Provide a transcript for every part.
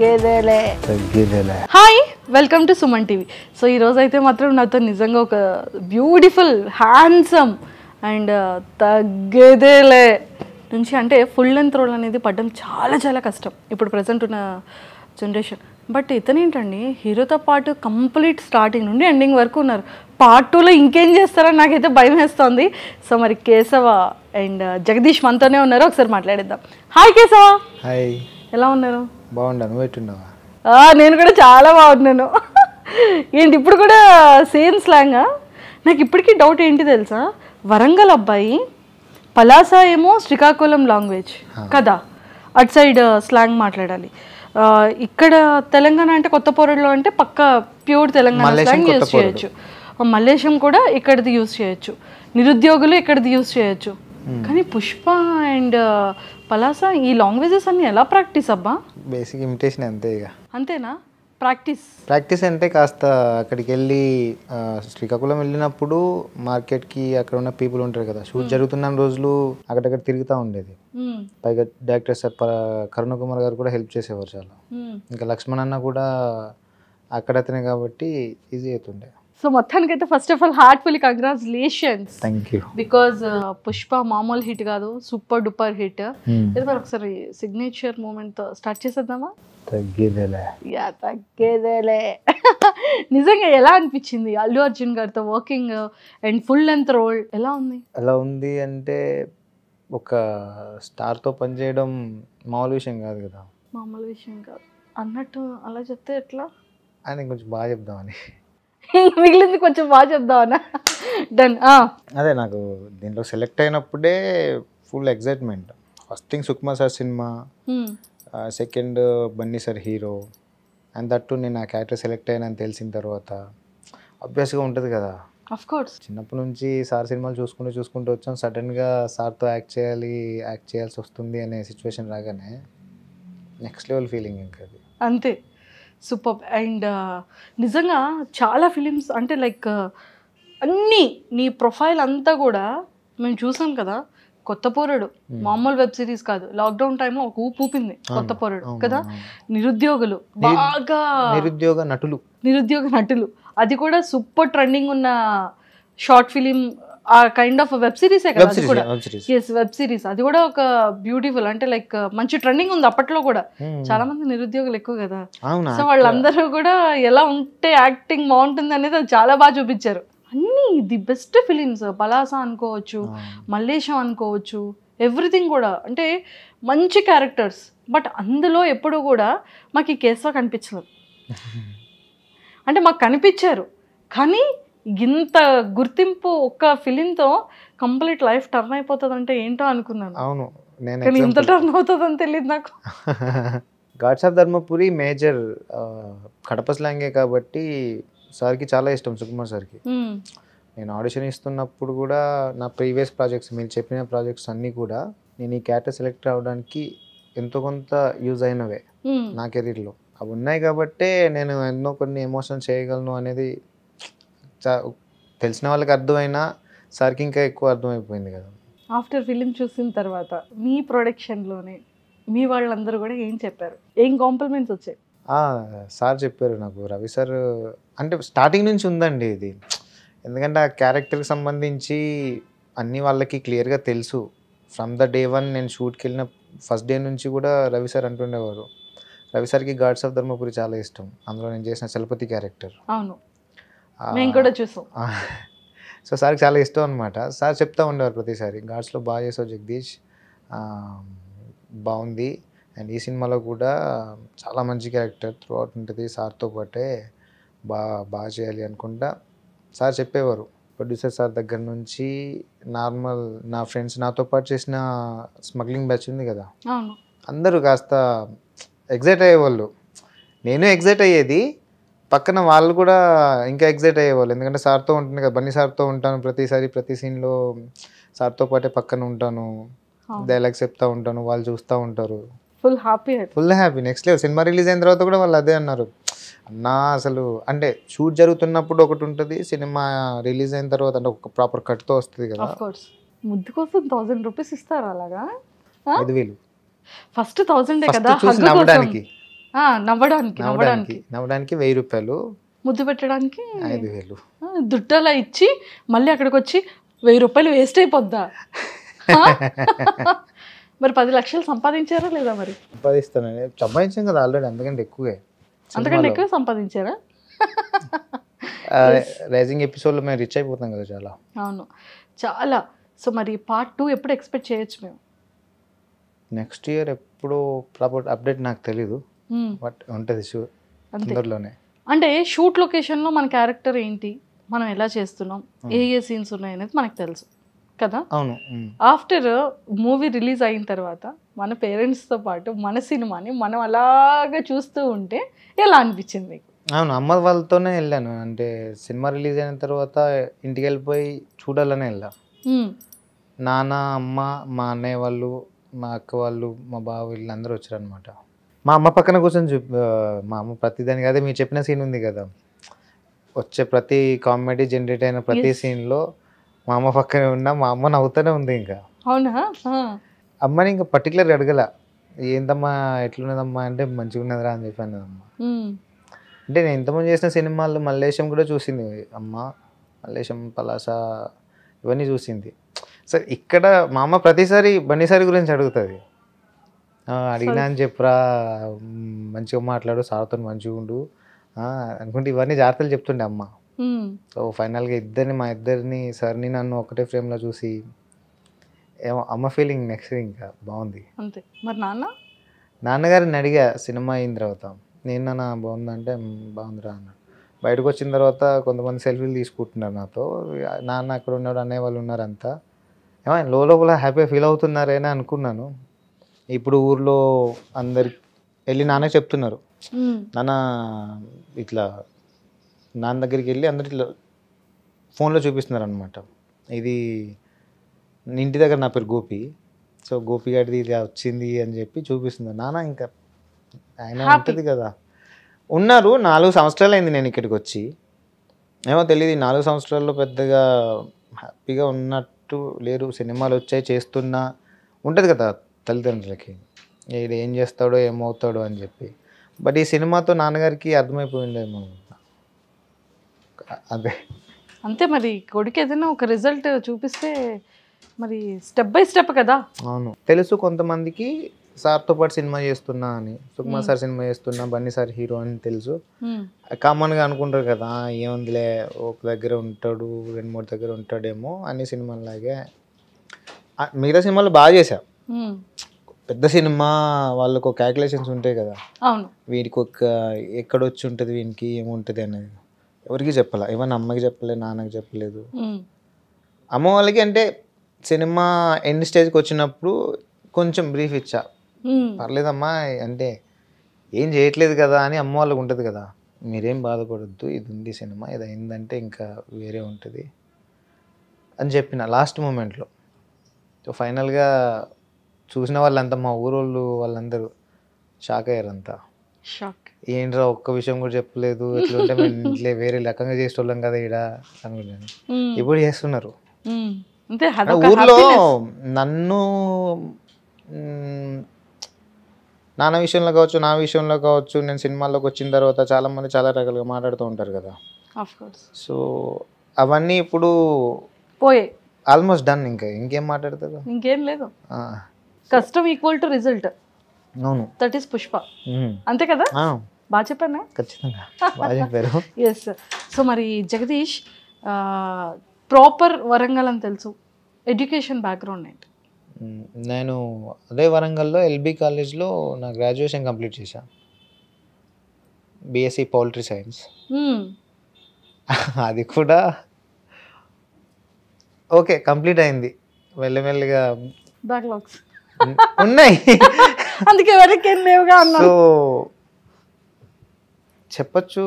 తగ్గేదేలే తగ్గేదేలే hi welcome to Suman TV so ఈ రోజైతే అయితే మాత్రం నాతో నిజంగా ఒక బ్యూటిఫుల్ హ్యాండ్సమ్ అండ్ తగ్గేదేలే నుంచి అంటే ఫుల్ లెంత్ రోల్ అనేది పడ్డం చాలా చాలా కష్టం ఇప్పుడు ప్రజెంట్ ఉన్న జనరేషన్ బట్ ఇతనేంటండి హీరోతో పాటు కంప్లీట్ స్టార్టింగ్ నుండి ఎండింగ్ వరకు ఉన్నారు పార్ట్ టూలో ఇంకేం చేస్తారో నాకైతే భయం వేస్తుంది సో మరి కేశవ అండ్ జగదీష్ మనతోనే ఉన్నారు ఒకసారి మాట్లాడేద్దాం హాయ్ కేశవ హాయ్ ఎలా ఉన్నారు బాగున్నాను నువ్వు నేను కూడా చాలా బాగున్నాను ఏంటి ఇప్పుడు కూడా సేమ్ స్లాంగ్ నాకు ఇప్పటికీ డౌట్ ఏంటి తెలుసా వరంగల్ అబ్బాయి పలాస ఏమో శ్రీకాకుళం లాంగ్వేజ్ కదా అట్ సైడ్ స్లాంగ్ మాట్లాడాలి ఇక్కడ తెలంగాణ అంటే కొత్త పోరడులో అంటే పక్క ప్యూర్ తెలంగాణ స్లాంగ్ యూజ్ చేయొచ్చు మలేషియం కూడా ఇక్కడిది యూజ్ చేయొచ్చు నిరుద్యోగులు ఇక్కడది యూజ్ చేయొచ్చు కానీ పుష్ప అండ్ పలాసా ఈ లాంగ్వేజెస్ అన్ని ఎలా ప్రాక్టీస్ అబ్బా బేసిక్ ఇమిటేషన్ అంతే ఇక అంతేనా ప్రాక్టీస్ ప్రాక్టీస్ అంటే కాస్త అక్కడికి వెళ్ళి శ్రీకాకుళం వెళ్ళినప్పుడు మార్కెట్కి అక్కడ ఉన్న పీపుల్ ఉంటారు కదా షూట్ జరుగుతున్న రోజులు అక్కడక్కడ తిరుగుతూ ఉండేది పైగా డైరెక్టర్ సార్ కరుణ కుమార్ గారు కూడా హెల్ప్ చేసేవారు చాలా ఇంకా లక్ష్మణ్ అన్న కూడా అక్కడ అతనే కాబట్టి ఈజీ అవుతుండే సో మొత్తానికైతే first of all heartful congratulations because Pushpa మామూలు హిట్ కాదు సూపర్ డూపర్ హిట్ ఇది మనం ఒకసారి సిగ్నేచర్ మూమెంట్ స్టార్ట్ చేసేద్దామా తగ్గేదేలే యా తగ్గేదేలే నిజంగా ఎలా అనిపించింది అల్లు అర్జున్ గారితో working and full length role ఎలా ఉంది ఎలా ఉంది అంటే ఒక స్టార్తో పనిచేయడం మామూలు విషయం కాదు కదా మామూలు విషయం కాదు అన్నట్టు అలా చెప్తే ఎట్లా ఆయన కొంచెం బాగా చెప్దామని మిగిలింది కొంచెం బాగా చెప్దామన్నా డన్ అదే నాకు దీంట్లో సెలెక్ట్ అయినప్పుడే full excitement first thing Sukumar sir cinema second Bunny sir hero and that నేను ఆ క్యారెక్టర్ సెలెక్ట్ అయినా తెలిసిన తర్వాత అభ్యాసగా ఉంటుంది కదా కోర్స్ చిన్నప్పటి నుంచి సార్ సినిమాలు చూసుకుంటూ చూసుకుంటూ వచ్చాం సడన్గా సార్తో యాక్ట్ చేయాలి యాక్ట్ చేయాల్సి వస్తుంది అనే సిచ్యువేషన్ రాగానే నెక్స్ట్ లెవెల్ ఫీలింగ్ ఇంకా అంతే సూపర్ అండ్ నిజంగా చాలా ఫిలిమ్స్ అంటే లైక్ అన్నీ నీ ప్రొఫైల్ అంతా కూడా మేము చూసాం కదా కొత్త పోరడు మామూలు వెబ్ సిరీస్ కాదు లాక్డౌన్ టైంలో ఒక ఊపు ఊపింది కొత్త పోరడు కదా నిరుద్యోగులు బాగా నిరుద్యోగ నటులు నిరుద్యోగ నటులు అది కూడా సూపర్ ట్రెండింగ్ ఉన్న షార్ట్ ఫిలిం ఆ kind of web series web series అది కూడా ఒక బ్యూటిఫుల్ అంటే లైక్ uh, మంచి ట్రెండింగ్ ఉంది అప్పట్లో కూడా hmm. చాలా మంది నిరుద్యోగులు ఎక్కువ కదా సో వాళ్ళందరూ కూడా ఎలా ఉంటే యాక్టింగ్ బాగుంటుంది అనేది చాలా బాగా చూపించారు అన్ని ది బెస్ట్ ఫిలిమ్స్ పలాస అనుకోవచ్చు మల్లేశం hmm. అనుకోవచ్చు ఎవ్రీథింగ్ కూడా అంటే మంచి క్యారెక్టర్స్ బట్ అందులో ఎప్పుడు కూడా మాకు ఈ కేశవ కనిపించలేదు అంటే మాకు కనిపించారు కానీ ఇంత గుర్తింపు ఒక్క ఫిలింతో కంప్లీట్ లైఫ్ టర్న్ అయిపోతుంది అంటే ఏంటో అనుకున్నాను అవును నేను ఇంత టర్న్ అని తెలియదు నాకు gods of Dharmapuri major Kadapa స్లాంగే కాబట్టి సార్కి చాలా ఇష్టం సుకుమార్ సార్కి నేను ఆడిషన్ ఇస్తున్నప్పుడు కూడా నా ప్రీవియస్ ప్రాజెక్ట్స్ మీరు చెప్పిన ప్రాజెక్ట్స్ అన్నీ కూడా నేను ఈ క్యాటర్ సెలెక్ట్ అవ్వడానికి ఎంతో కొంత యూజ్ అయినవే నా కెరీర్లో అవి ఉన్నాయి కాబట్టే నేను ఎన్నో కొన్ని ఎమోషన్స్ చేయగలను అనేది తెలిసిన వాళ్ళకి అర్థమైనా సార్కి ఇంకా ఎక్కువ అర్థమైపోయింది కదా ఆఫ్టర్ ఫిలిం చూసిన తర్వాత మీ ప్రొడక్షన్లోనే మీ వాళ్ళందరూ కూడా ఏం చెప్పారు ఏం కాంప్లిమెంట్స్ వచ్చాయి సార్ చెప్పారు నాకు రవి సార్ అంటే స్టార్టింగ్ నుంచి ఉందండి ఇది ఎందుకంటే ఆ క్యారెక్టర్కి సంబంధించి అన్నీ వాళ్ళకి క్లియర్గా తెలుసు ఫ్రమ్ ద డే వన్ నేను షూట్కి వెళ్ళిన ఫస్ట్ డే నుంచి కూడా రవి సార్ అంటుండేవారు రవి సార్కి గాడ్స్ ఆఫ్ ధర్మపురి చాలా ఇష్టం అందులో నేను చేసిన చలపతి క్యారెక్టర్ అవును మేము కూడా చూసాం సో సార్కి చాలా ఇష్టం అనమాట సార్ చెప్తా ఉండేవారు ప్రతిసారి గాడ్స్లో బాగా చేసావు జగదీష్ బాగుంది అండ్ ఈ సినిమాలో కూడా చాలా మంచి క్యారెక్టర్ త్రూ అవుట్ ఉంటుంది సార్తో పాటే బాగా బాగా చేయాలి అనుకుంటా సార్ చెప్పేవారు ప్రొడ్యూసర్ సార్ దగ్గర నుంచి నార్మల్ నా ఫ్రెండ్స్ నాతో పాటు చేసిన స్మగ్లింగ్ బ్యాచ్ ఉంది కదా అందరూ కాస్త ఎగ్జైట్ అయ్యేవాళ్ళు నేను ఎగ్జైట్ అయ్యేది పక్కన వాళ్ళు కూడా ఇంకా ఎగ్జైట్ అయ్యేవాళ్ళు ఎందుకంటే సార్తో ఉంటుంది కదా బన్నీ సార్తో ఉంటాను ప్రతిసారి ప్రతి సీన్లో సార్తో పాటే పక్కన ఉంటాను డైలాగ్స్ చెప్తా ఉంటాను వాళ్ళు చూస్తూ ఉంటారు full happy full happy next level cinema release అయిన తర్వాత కూడా వాళ్ళు అదే అన్నారు అన్నా అసలు అంటే షూట్ జరుగుతున్నప్పుడు ఒకటి ఉంటుంది సినిమా రిలీజ్ అయిన తర్వాత అంటే ఒక ప్రాపర్ కట్తో వస్తుంది కదా ముద్దు కోసం థౌసండ్ రూపీస్ ఇస్తారు అలాగా ఐదు వేలు ఫస్ట్ థౌసండ్ కదా నవ్వడానికి నవ్వడానికి నవ్వడానికి నవ్వడానికి వెయ్యి రూపాయలు ముద్దు పెట్టడానికి ఐదు వేలు దుట్టలా ఇచ్చి మళ్ళీ అక్కడికి వచ్చి వెయ్యి రూపాయలు వేస్ట్ అయిపోద్దా మరి పది లక్షలు సంపాదించారా లేదా మరి సంపాదిస్తానండి సంపాదించాం కదా ఆల్రెడీ అందుకంటే ఎక్కువే అందుకంటే ఎక్కువ సంపాదించారా రైజింగ్ ఎపిసోడ్లో మేము రిచ్ అయిపోతాం కదా చాలా అవును చాలా సో మరి పార్ట్ టూ ఎప్పుడు ఎక్స్పెక్ట్ చేయొచ్చు మేము నెక్స్ట్ ఇయర్ ఎప్పుడు ప్రాపర్ అప్డేట్ నాకు తెలీదు బట్ hmm. ఉంటుంది షూ అంటే షూట్ లొకేషన్లో మన క్యారెక్టర్ ఏంటి మనం ఎలా చేస్తున్నాం hmm. ఏ ఏ సీన్స్ ఉన్నాయి అనేది మనకు తెలుసు కదా అవును ఆఫ్టర్ మూవీ రిలీజ్ అయిన తర్వాత మన పేరెంట్స్తో పాటు మన సినిమాని మనం అలాగా చూస్తూ ఉంటే ఎలా అనిపించింది అవును అమ్మ వాళ్ళతోనే వెళ్ళాను అంటే సినిమా రిలీజ్ అయిన తర్వాత ఇంటికి వెళ్ళిపోయి చూడాలని వెళ్ళా hmm. నాన్న అమ్మ మా అన్నయ్య వాళ్ళు మా అక్క వాళ్ళు మా బావ వీళ్ళందరూ వచ్చారనమాట మా అమ్మ పక్కన కూర్చొని చూ మా అమ్మ ప్రతిదానికి కదా మీరు చెప్పిన సీన్ ఉంది కదా వచ్చే ప్రతి కామెడీ జనరేట్ అయిన ప్రతి సీన్లో మా అమ్మ పక్కనే ఉన్నా మా అమ్మ నవ్వుతూనే ఉంది ఇంకా అవునా అమ్మని ఇంకా పర్టికులర్ అడగల ఏందమ్మా ఎట్లున్నదమ్మా అంటే మంచిగా ఉన్నదిరా అని చెప్పాను అమ్మ అంటే నేను ఇంతమంది చేసిన సినిమాలు మల్లేశం కూడా చూసింది అమ్మ మల్లేశం పలాస ఇవన్నీ చూసింది సరే ఇక్కడ మా అమ్మ ప్రతిసారి బన్నీసారి గురించి అడుగుతుంది అడిగినా అని చెప్పురా మంచిగా మాట్లాడు సార్తో మంచిగా ఉండు అనుకుంటే ఇవన్నీ జాగ్రత్తలు చెప్తుండే అమ్మ సో ఫైనల్గా ఇద్దరిని మా ఇద్దరిని సార్ని నన్ను ఒకటే ఫ్రేమ్లో చూసి ఏమో అమ్మ ఫీలింగ్ నెక్స్ట్ ఇంకా బాగుంది అంతే మరి నాన్న నాన్నగారిని అడిగా సినిమా అయిన తర్వాత నేను నాన్న బాగుందంటే బాగుందిరా అన్న బయటకు వచ్చిన తర్వాత కొంతమంది సెల్ఫీలు తీసుకుంటున్నారు నాతో నాన్న అక్కడ ఉన్నాడు అనే వాళ్ళు ఉన్నారంతా ఏమైనా లోపల హ్యాపీగా ఫీల్ అవుతున్నారేనా అనుకున్నాను ఇప్పుడు ఊర్లో అందరి వెళ్ళి నాన్న చెప్తున్నారు నాన్న ఇట్లా నాన్న దగ్గరికి వెళ్ళి అందరు ఇట్లా ఫోన్లో చూపిస్తున్నారు అనమాట ఇది ఇంటి దగ్గర నా పేరు గోపి సో గోపి గారిది ఇది వచ్చింది అని చెప్పి చూపిస్తుంది నాన్న ఇంకా ఆయన ఉంటుంది కదా ఉన్నారు నాలుగు సంవత్సరాలు అయింది నేను ఇక్కడికి వచ్చి ఏమో తెలియదు నాలుగు సంవత్సరాల్లో పెద్దగా హ్యాపీగా ఉన్నట్టు లేరు సినిమాలు వచ్చాయి చేస్తున్నా ఉంటుంది కదా తల్లిదండ్రులకి వీడు ఏం చేస్తాడో ఏమవుతాడో అని చెప్పి బట్ ఈ సినిమాతో నాన్నగారికి అర్థమైపోయిందేమో అదే అంతే మరి కొడుకు ఏదైనా ఒక రిజల్ట్ చూపిస్తే మరి స్టెప్ బై స్టెప్ కదా అవును తెలుసు కొంతమందికి సార్తో పాటు సినిమా చేస్తున్నా అని సుకుమార్ సార్ సినిమా చేస్తున్నా బన్నీ సార్ హీరో అని తెలుసు కామన్గా అనుకుంటారు కదా ఏముందిలే ఒక దగ్గర ఉంటాడు రెండు మూడు దగ్గర ఉంటాడేమో అన్ని సినిమాలాగే మిగతా సినిమాలు బాగా చేశావు పెద్ద సినిమా వాళ్ళకు క్యాల్కులేషన్స్ ఉంటాయి కదా అవును వీడికి ఒక ఎక్కడ వచ్చి ఉంటుంది వీనికి ఏముంటుంది అనేది ఎవరికి చెప్పాల ఏమన్నా అమ్మకి చెప్పలేదు నాన్నకి చెప్పలేదు అమ్మ వాళ్ళకి అంటే సినిమా ఎండ్ స్టేజ్కి వచ్చినప్పుడు కొంచెం బ్రీఫ్ ఇచ్చా పర్లేదమ్మా అంటే ఏం చేయట్లేదు కదా అని అమ్మ వాళ్ళకి ఉంటుంది కదా మీరేం బాధపడద్దు ఇది ఉంది సినిమా ఇది అయిందంటే ఇంకా వేరే ఉంటుంది అని చెప్పిన లాస్ట్ మూమెంట్లో ఫైనల్గా చూసిన వాళ్ళంతా మా ఊరోళ్ళు వాళ్ళందరూ షాక్ అయ్యారంతా షాక్ ఏంట్రా ఒక్క విషయం కూడా చెప్పలేదు ఎట్లుంటే మేము ఇంట్లో వేరే రకంగా చేసేవాళ్ళం కదా ఇడ అనుకున్నాను ఇప్పుడు చేస్తున్నారు ఊర్లో నన్ను నాన్న విషయంలో కావచ్చు నా విషయంలో కావచ్చు నేను సినిమాల్లోకి వచ్చిన తర్వాత చాలా మంది చాలా రకాలుగా మాట్లాడుతూ ఉంటారు కదా సో అవన్నీ ఇప్పుడు పోయే ఆల్మోస్ట్ డన్ ఇంకా ఇంకేం మాట్లాడతారు ఇంకేం లేదు కష్టం ఈక్వల్ టు రిజల్ట్ అవును దట్ ఈస్ పుష్ప అంతే కదా బాగా చెప్పానా ఖచ్చితంగా ఎస్ సో మరి జగదీష్ ప్రాపర్ వరంగల్ అని తెలుసు ఎడ్యుకేషన్ బ్యాక్గ్రౌండ్ ఏంటి నేను అదే వరంగల్లో ఎల్బీ కాలేజ్లో నా గ్రాడ్యుయేషన్ కంప్లీట్ చేశా బీఎస్సీ పౌల్ట్రీ సైన్స్ అది కూడా ఓకే కంప్లీట్ అయింది మెల్లమెల్లిగా బ్యాక్లాగ్స్ ఉన్నాయి అందుకే ఎవరికేం లేవుగా అన్నా సో చెప్పచ్చు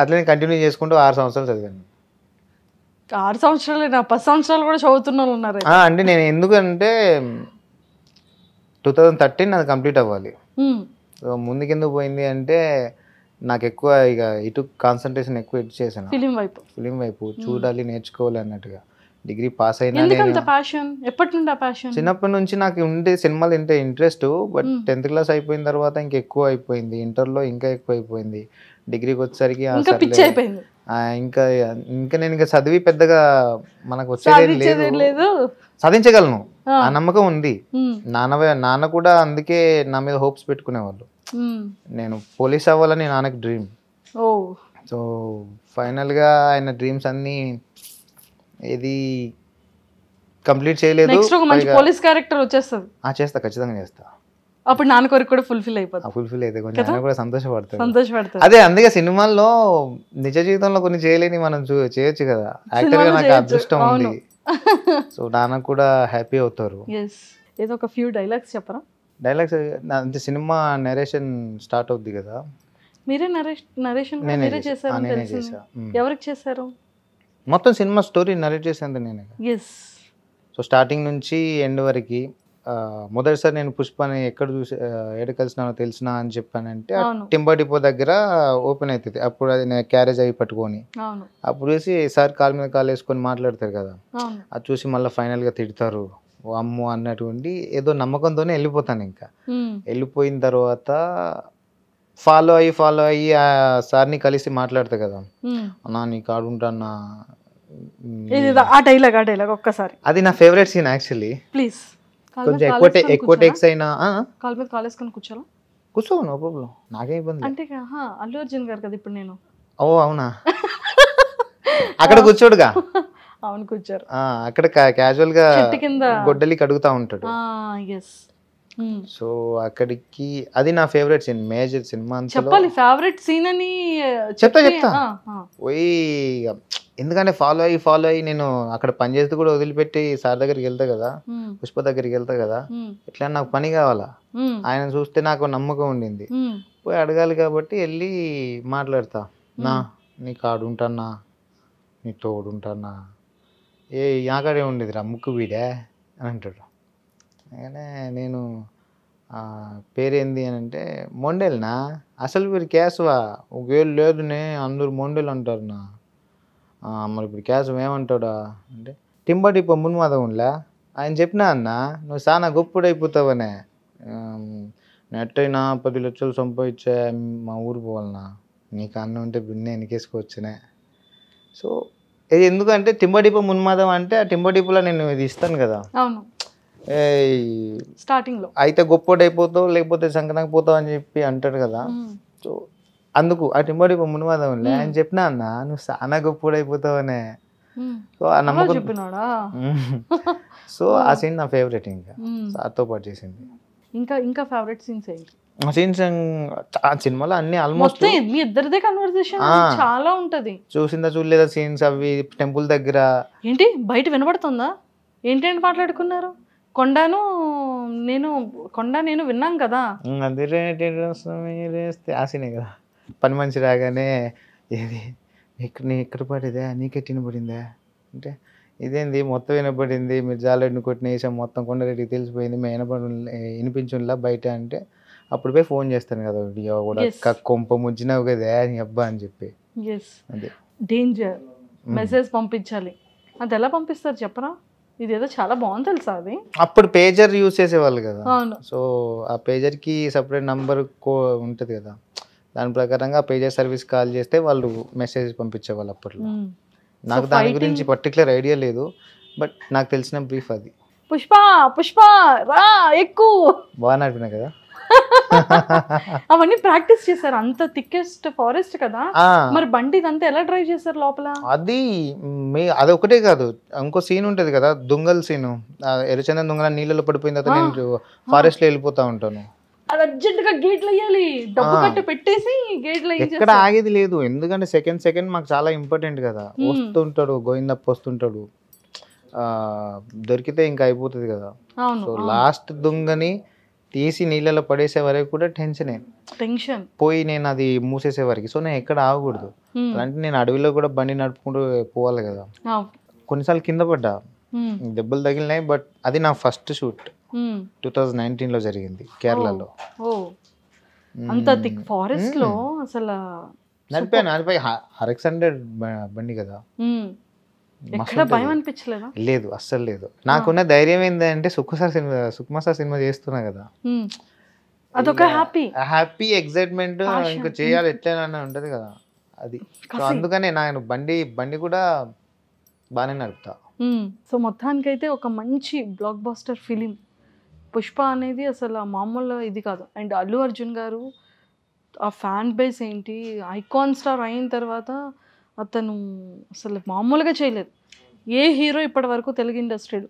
అట్లనే కంటిన్యూ చేసుకుంటూ ఆరు సంవత్సరాలు చదివాను ఆరు సంవత్సరాలు పది సంవత్సరాలు కూడా చదువుతున్న వాళ్ళు ఉన్నారు అంటే నేను ఎందుకంటే టూ థౌజండ్ థర్టీన్ అది కంప్లీట్ అవ్వాలి సో ముందుకెందుకు పోయింది అంటే నాకు ఎక్కువ ఇక ఇటు కాన్సన్ట్రేషన్ ఎక్కువ ఇటు చేశాను ఫిలిం వైపు ఫిలిం వైపు చూడాలి నేర్చుకోవాలి అన్నట్టుగా డిగ్రీ పాస్ అయినా చిన్నప్పటి నుంచి నాకు ఉండే సినిమాలు అంటే ఇంట్రెస్ట్ బట్ టెన్త్ క్లాస్ అయిపోయిన తర్వాత ఇంకా ఎక్కువ అయిపోయింది ఇంటర్లో ఇంకా ఎక్కువ అయిపోయింది డిగ్రీకి వచ్చేసరికి ఇంకా ఇంకా నేను ఇంకా చదివి పెద్దగా మనకు వచ్చేది లేదు సాధించగలను ఆ నమ్మకం ఉంది hmm. నాన్న నాన్న కూడా అందుకే నా మీద హోప్స్ పెట్టుకునేవాళ్ళు hmm. నేను పోలీస్ అవ్వాలని నాన్నకి డ్రీమ్ సో ఫైనల్గా ఆయన డ్రీమ్స్ అన్నీ ఇది కంప్లీట్ చేయలేదు నెక్స్ట్ ఒక మంచి పోలీస్ క్యారెక్టర్ వచ్చేస్తది ఆ చేస్తా ఖచ్చితంగా చేస్తా అప్పుడు నాన్న కొరకు కూడా ఫుల్ఫిల్ అయిపోతుంది ఫుల్ఫిల్ అయితే కొంచెం నాన్న కూడా సంతోషపడతాడు సంతోషపడతాడు అదే అందుకే సినిమాల్లో నిజ జీవితంలో కొన్ని చేయలేని మనం చేయొచ్చు కదా యాక్టర్ గా నాకు అదృష్టం ఉంది సో నాన్న కూడా హ్యాపీ అవుతారు ఏదో ఒక ఫ్యూ డైలాగ్స్ చెప్పరా డైలాగ్స్ అంటే సినిమా నరేషన్ స్టార్ట్ అవుద్ది కదా మీరే నరేషన్ మీరే చేశారు ఎవరికి చేశారు మొత్తం సినిమా స్టోరీ నరేట్ చేసేది నేను ఎస్ సో స్టార్టింగ్ నుంచి ఎండ్ వరకు మొదటిసారి నేను పుష్పని ఎక్కడ చూసి ఎక్కడ కలిసినానో తెలిసినా అని చెప్పానంటే టింబర్ డిపో దగ్గర ఓపెన్ అవుతుంది అప్పుడు అది నేను క్యారేజ్ అవి పట్టుకొని అప్పుడు చూసి సార్ కాల్ మీద కాల్ వేసుకొని మాట్లాడతారు కదా అది చూసి మళ్ళీ ఫైనల్గా తిడతారు అమ్ము అన్నటువంటి ఏదో నమ్మకంతోనే వెళ్ళిపోతాను ఇంకా వెళ్ళిపోయిన తర్వాత ఫాలో అయ్యి ఫాలో అయ్యి ఆ సార్ని కలిసి మాట్లాడతా కదా నా నీ కాడుంటా అన్నా ఇది ఆ డైలాగ్ ఆ డైలాగ్ ఒక్కసారి అది నా ఫేవరెట్ సీన్ యాక్చువల్లీ ప్లీజ్ కొంచెం ఎక్కువ ఎక్కువ టేక్స్ అయినా కాల్ మీద కాల్ వేసుకొని కూర్చోాలా కూర్చో నో ప్రాబ్లం నాకే ఇబ్బంది అంటే అల్లు అర్జున్ గారు కదా ఇప్పుడు నేను ఓ అవునా అక్కడ కూర్చోడుగా అవును కూర్చోరు అక్కడ క్యాజువల్ గా గొడ్డలి కడుగుతా ఉంటాడు సో అక్కడికి అది నా ఫేవరెట్ సీన్ మేజర్ సినిమా చెప్పాలి ఫేవరెట్ సీన్ అని చెప్తా చెప్తా ఓయ్ ఎందుకంటే ఫాలో అయ్యి ఫాలో అయ్యి నేను అక్కడ పని చేస్తూ కూడా వదిలిపెట్టి సార్ దగ్గరికి వెళ్తా కదా పుష్ప దగ్గరికి వెళ్తా కదా ఇట్లా నాకు పని కావాలా ఆయన చూస్తే నాకు నమ్మకం ఉండింది పోయి అడగాలి కాబట్టి వెళ్ళి మాట్లాడతా నా నీ కాడు ఉంటానా నీ తోడు ఉంటానా ఏ యాకాడే ఉండేది రా ముక్కు వీడే అని అంటాడు అందుకనే నేను పేరేంది అని అంటే మొండెల్నా అసలు మీరు కేసవా ఒకవేళ లేదునే అందరు మొండెలు అంటారు నా మరి ఇప్పుడు కేశం ఏమంటాడా అంటే టింబడి ఇప్పుడు ఉండలే ఆయన చెప్పినా అన్న నువ్వు చాలా గొప్పడైపోతావనే నెట్టయినా పది లక్షలు సంపాదించే మా ఊరు పోవాలన్నా నీకు అన్న ఉంటే బిన్నే వెనకేసుకోవచ్చునే సో ఇది ఎందుకంటే టింబడిప మున్మాదం అంటే ఆ టింబడిపులో నేను ఇది ఇస్తాను కదా అవును స్టార్టింగ్లో అయితే గొప్పోడైపోతావు లేకపోతే సంక్రాంతి పోతావు అని చెప్పి అంటాడు కదా సో అందుకు అటు ఇమ్మడి మునివాదంలే అని చెప్పినా అన్న నువ్వు చాలా గొప్పడైపోతావనే సో ఆ నమ్మకం సో ఆ సీన్ నా ఫేవరెట్ ఇంకా సార్తో పాటు చేసింది ఇంకా ఇంకా ఫేవరెట్ సీన్స్ ఏంటి సీన్స్ ఆ సినిమాలో అన్ని ఆల్మోస్ట్ మీ ఇద్దరిదే కన్వర్సేషన్ చాలా ఉంటది చూసిందా చూడలేదా సీన్స్ అవి టెంపుల్ దగ్గర ఏంటి బయట వినబడుతుందా ఏంటేంటి మాట్లాడుకున్నారు కొండాను నేను కొండ నేను విన్నాం కదా ఆ సీనే కదా పని మనిషి రాగానే ఏది ఇక్కడ ఎక్కడ ఇక్కడ నీకు నీకే పడిందా అంటే ఇదేంది మొత్తం వినపడింది మీరు జాలెడ్ని కొట్టిన వేసాం మొత్తం కొండరెడ్డికి తెలిసిపోయింది మేము వినపడ వినిపించుండలా బయట అంటే అప్పుడు పోయి ఫోన్ చేస్తాను కదా వీడియో కూడా కొంప ముజ్జినావు కదా నీ అబ్బా అని చెప్పి అదే డేంజర్ మెసేజ్ పంపించాలి అది ఎలా పంపిస్తారు చెప్పరా ఇది ఏదో చాలా బాగుంది తెలుసా అది అప్పుడు పేజర్ యూస్ చేసేవాళ్ళు కదా సో ఆ పేజర్కి సపరేట్ నంబర్ కో ఉంటుంది కదా దాని ప్రకారంగా పేజర్ సర్వీస్ కాల్ చేస్తే వాళ్ళు మెసేజ్ పంపించేవాళ్ళు అప్పట్లో నాకు దాని గురించి పర్టికులర్ ఐడియా లేదు బట్ నాకు తెలిసిన బ్రీఫ్ అది పుష్ప పుష్ప రా ఎక్కువ బాగా నడిపినా కదా అవన్నీ ప్రాక్టీస్ చేశారు అంత థిక్కెస్ట్ ఫారెస్ట్ కదా మరి బండి ఇదంతా ఎలా డ్రైవ్ చేశారు లోపల అది మీ అది ఒకటే కాదు ఇంకో సీన్ ఉంటది కదా దొంగల సీన్ ఎర్రచందన దొంగల నీళ్ళలో పడిపోయిన తర్వాత నేను ఫారెస్ట్ లో వెళ్ళిపోతా ఉంటాను అది అర్జెంట్ గా గేట్లు వేయాలి డబ్బు కట్టి పెట్టేసి గేట్లు ఎక్కడ ఆగేది లేదు ఎందుకంటే సెకండ్ సెకండ్ మాకు చాలా ఇంపార్టెంట్ కదా వస్తుంటాడు గోవిందప్ప వస్తుంటాడు దొరికితే ఇంకా అయిపోతుంది కదా సో లాస్ట్ దొంగని తీసి నీళ్ళలో పడేసే వరకు కూడా టెన్షనే టెన్షన్ పోయి నేను అది మూసేసే వరకు సో నేను ఎక్కడ ఆగకూడదు అలాంటి నేను అడవిలో కూడా బండి నడుపుకుంటూ పోవాలి కదా కొన్నిసార్లు కింద పడ్డా దెబ్బలు తగిలినాయి బట్ అది నా first shoot Hmm. Two thousand లో జరిగింది కేరళలో అంత hmm. థిక్ ఫారెస్ట్ లో hmm. అసలు నడిపా నడిపై హరక్స్ హండ్రెడ్ బండి కదా భయం అనిపించలేదా లేదు అస్సలు లేదు ah. నాకున్న ధైర్యం ఏంటంటే సుఖసార్ సినిమా సుకుమార్ సార్ సినిమా చేస్తున్నా కదా అదొక హ్యాపీ హ్యాపీ ఎగ్జైట్మెంట్ ఇంకా చేయాలి ఎట్లైనా ఉంటది కదా అది అందుకనే నేను బండి బండి కూడా బాగానే నడుపుతా సో మొత్తానికైతే ఒక మంచి బ్లాక్ బాస్టర్ ఫిలిం పుష్ప అనేది అసలు మామూలు ఇది కాదు అండ్ అల్లు అర్జున్ గారు ఆ ఫ్యాన్ బేస్ ఏంటి ఐకాన్ స్టార్ అయిన తర్వాత అతను అసలు మామూలుగా చేయలేదు ఏ హీరో ఇప్పటి వరకు తెలుగు ఇండస్ట్రీలో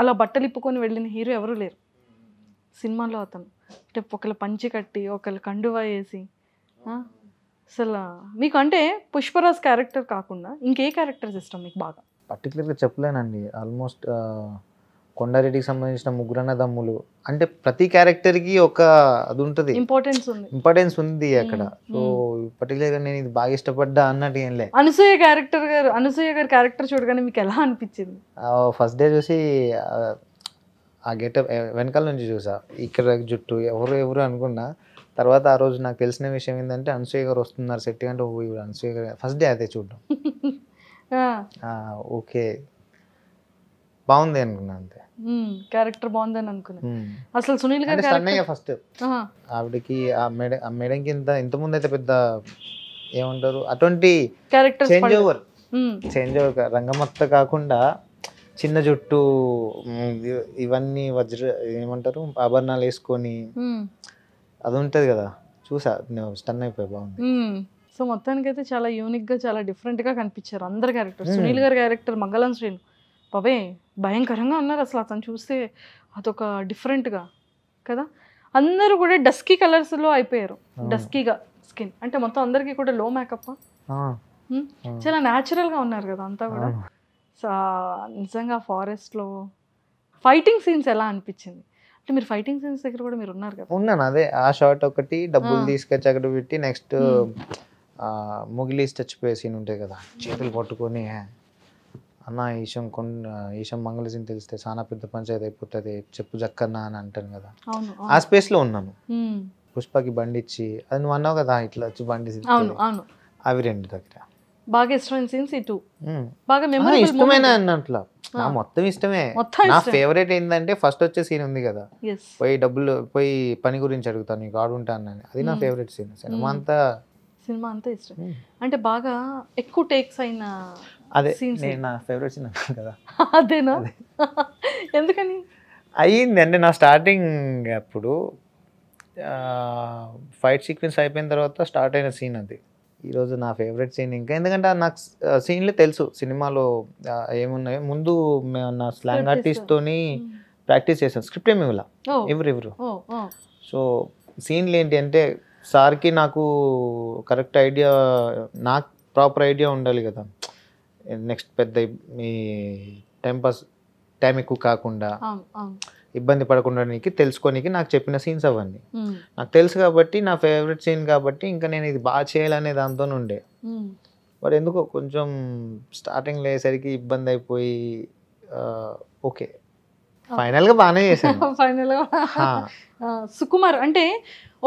అలా బట్టలు ఇప్పుకొని వెళ్ళిన హీరో ఎవరు లేరు సినిమాలో అతను అంటే ఒకళ్ళు పంచి కట్టి ఒకళ్ళు కండువా వేసి అసలు మీకు అంటే పుష్పరాజ్ క్యారెక్టర్ కాకుండా ఇంకే క్యారెక్టర్స్ ఇష్టం మీకు బాగా పర్టికులర్గా చెప్పలేనండి ఆల్మోస్ట్ కొండారెడ్డికి సంబంధించిన ముగ్గురన్న తమ్ములు అంటే ప్రతి క్యారెక్టర్కి ఒక అది ఉంటుంది ఇంపార్టెన్స్ ఉంది ఇంపార్టెన్స్ ఉంది అక్కడ సో పర్టికులర్గా నేను ఇది బాగా ఇష్టపడ్డా అన్నట్టు ఏం లేదు అనసూయ క్యారెక్టర్ గారు అనసూయ గారి క్యారెక్టర్ చూడగానే మీకు ఎలా అనిపించింది ఫస్ట్ డే చూసి ఆ గెటప్ వెనకాల నుంచి చూసా ఇక్కడ జుట్టు ఎవరు ఎవరు అనుకున్నా తర్వాత ఆ రోజు నాకు తెలిసిన విషయం ఏంటంటే అనసూయ గారు వస్తున్నారు సెట్ అంటే ఓ ఇవి అనసూయ గారు ఫస్ట్ డే అయితే చూడడం ఓకే బాగుంది అనుకున్నా అంతే క్యారెక్టర్ బాగుందని అనుకున్నాను అసలు సునీల్ గారి సన్నయ్య ఫస్ట్ ఆవిడకి ఆ మేడం ఆ మేడంకి ఇంత ఇంత ముందు అయితే పెద్ద ఏమంటారు అటువంటి character change over change over Rangammatta కాకుండా చిన్న జుట్టు ఇవన్నీ వజ్ర ఏమంటారు ఆభరణాలు వేసుకొని అది ఉంటది కదా చూసా నేను స్టన్ అయిపోయి బాగుంది సో మొత్తానికి అయితే చాలా యూనిక్ గా చాలా డిఫరెంట్ గా కనిపించారు అందరు క్యారెక్టర్ సునీల్ గారి క్యారెక్టర్ మంగళం శ్రీను పవే భయంకరంగా ఉన్నారు అసలు అతను చూస్తే అదొక డిఫరెంట్గా కదా అందరూ కూడా డస్కీ కలర్స్లో అయిపోయారు డస్కీగా స్కిన్ అంటే మొత్తం అందరికీ కూడా లో మేకప్ చాలా న్యాచురల్గా ఉన్నారు కదా అంతా కూడా సో నిజంగా ఫారెస్ట్లో ఫైటింగ్ సీన్స్ ఎలా అనిపించింది అంటే మీరు ఫైటింగ్ సీన్స్ దగ్గర కూడా మీరు ఉన్నారు కదా ఉన్నాను అదే ఆ షార్ట్ ఒకటి డబ్బులు తీసుకొచ్చి అక్కడ పెట్టి నెక్స్ట్ ముగిలీస్ చచ్చిపోయే సీన్ ఉంటాయి కదా చేతులు పట్టుకొని అన్న ఈశం కొండ ఈశం మంగళజిని తెలిస్తే చాలా పెద్ద పంచాయతీ అయిపోతుంది చెప్పు జక్కన్నా అని అంటాను కదా ఆ స్పేస్ లో ఉన్నాను పుష్పకి బండి ఇచ్చి అది నువ్వు అన్నావు కదా ఇట్లా వచ్చి బండి అవి రెండు దగ్గర బాగా సీన్స్ ఇటు బాగా ఇష్టమైన మొత్తం ఇష్టమే నా ఫేవరెట్ ఏంటంటే ఫస్ట్ వచ్చే సీన్ ఉంది కదా పోయి డబ్బులు పోయి పని గురించి అడుగుతాను నీకు ఆడుంటా అన్నాను అది నా ఫేవరెట్ సీన్ సినిమా అంతా సినిమా అంతా ఇష్టం అంటే బాగా ఎక్కువ టేక్స్ అయిన అదే నేను నా ఫేవరెట్ సినిమా కదా అదేనా ఎందుకని అయ్యింది అంటే నా స్టార్టింగ్ అప్పుడు ఫైట్ సీక్వెన్స్ అయిపోయిన తర్వాత స్టార్ట్ అయిన సీన్ అది ఈరోజు నా ఫేవరెట్ సీన్ ఇంకా ఎందుకంటే నాకు సీన్లు తెలుసు సినిమాలో ఏమున్నాయో ముందు నా స్లాంగ్ ఆర్టిస్ట్తోని ప్రాక్టీస్ చేశాను స్క్రిప్ట్ ఏమి ఇవ్వలా ఎవరు ఎవరు సో సీన్లు ఏంటి అంటే సార్కి నాకు కరెక్ట్ ఐడియా నాకు ప్రాపర్ ఐడియా ఉండాలి కదా నెక్స్ట్ పెద్ద టైం టైంపాస్ టైం ఎక్కువ కాకుండా ఇబ్బంది పడకుండానికి తెలుసుకోనికి నాకు చెప్పిన సీన్స్ అవన్నీ నాకు తెలుసు కాబట్టి నా ఫేవరెట్ సీన్ కాబట్టి ఇంకా నేను ఇది బాగా చేయాలనే దాంతో ఉండే మరి ఎందుకో కొంచెం స్టార్టింగ్ లేసరికి ఇబ్బంది అయిపోయి ఓకే ఫైనల్ గా బాగానే చేశాను ఫైనల్ గా సుకుమార్ అంటే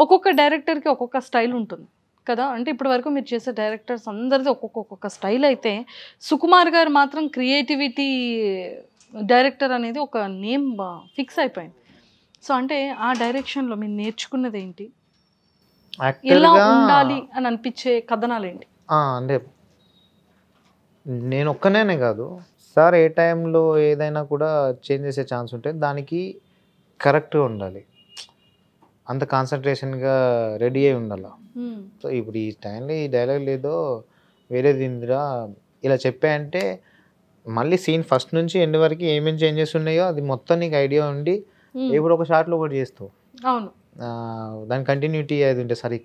ఒక్కొక్క డైరెక్టర్ కి ఒక్కొక్క స్టైల్ ఉంటుంది కదా అంటే ఇప్పటి వరకు మీరు చేసే డైరెక్టర్స్ అందరిది ఒక్కొక్క ఒక్కొక్క స్టైల్ అయితే సుకుమార్ గారు మాత్రం క్రియేటివిటీ డైరెక్టర్ అనేది ఒక నేమ్ ఫిక్స్ అయిపోయింది సో అంటే ఆ డైరెక్షన్లో మీరు నేర్చుకున్నది ఏంటి ఎలా ఉండాలి అని అనిపించే కథనాలు ఏంటి అంటే నేను ఒక్కనే కాదు సార్ ఏ టైంలో ఏదైనా కూడా చేంజ్ చేసే ఛాన్స్ ఉంటే దానికి కరెక్ట్గా ఉండాలి అంత కాన్సన్ట్రేషన్గా రెడీ అయి ఉండాలి సో ఇప్పుడు ఈ టైంలో ఈ డైలాగ్ లేదో వేరే ఇందిరా ఇలా చెప్పాయంటే మళ్ళీ సీన్ ఫస్ట్ నుంచి ఎండ్ వరకు ఏమేమి చేంజెస్ ఉన్నాయో అది మొత్తం నీకు ఐడియా ఉండి ఇప్పుడు ఒక షార్ట్లో ఒకటి చేస్తావు దాని కంటిన్యూటీ అది ఉంటే సార్ ఈ